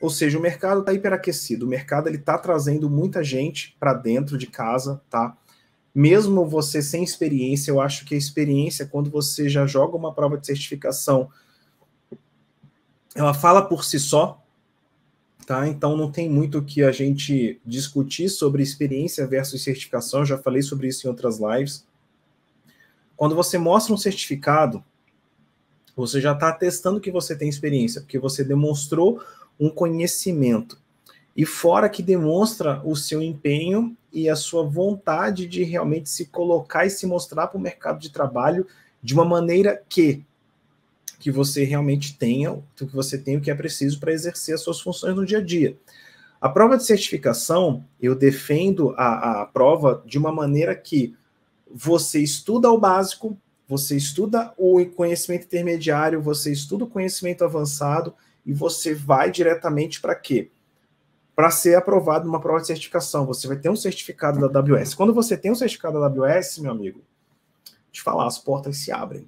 Ou seja, o mercado está hiperaquecido, o mercado ele está trazendo muita gente para dentro de casa, tá? Mesmo você sem experiência, eu acho que a experiência, quando você já joga uma prova de certificação, ela fala por si só, tá? Então não tem muito que a gente discutir sobre experiência versus certificação, eu já falei sobre isso em outras lives. Quando você mostra um certificado, você já está testando que você tem experiência, porque você demonstrou um conhecimento. E fora que demonstra o seu empenho e a sua vontade de realmente se colocar e se mostrar para o mercado de trabalho de uma maneira que que você realmente tenha, que você tenha o que é preciso para exercer as suas funções no dia a dia. A prova de certificação, eu defendo a, a prova de uma maneira que você estuda o básico, você estuda o conhecimento intermediário, você estuda o conhecimento avançado e você vai diretamente para quê? Para ser aprovado numa prova de certificação. Você vai ter um certificado da AWS. Quando você tem um certificado da AWS, meu amigo, te falar, as portas se abrem.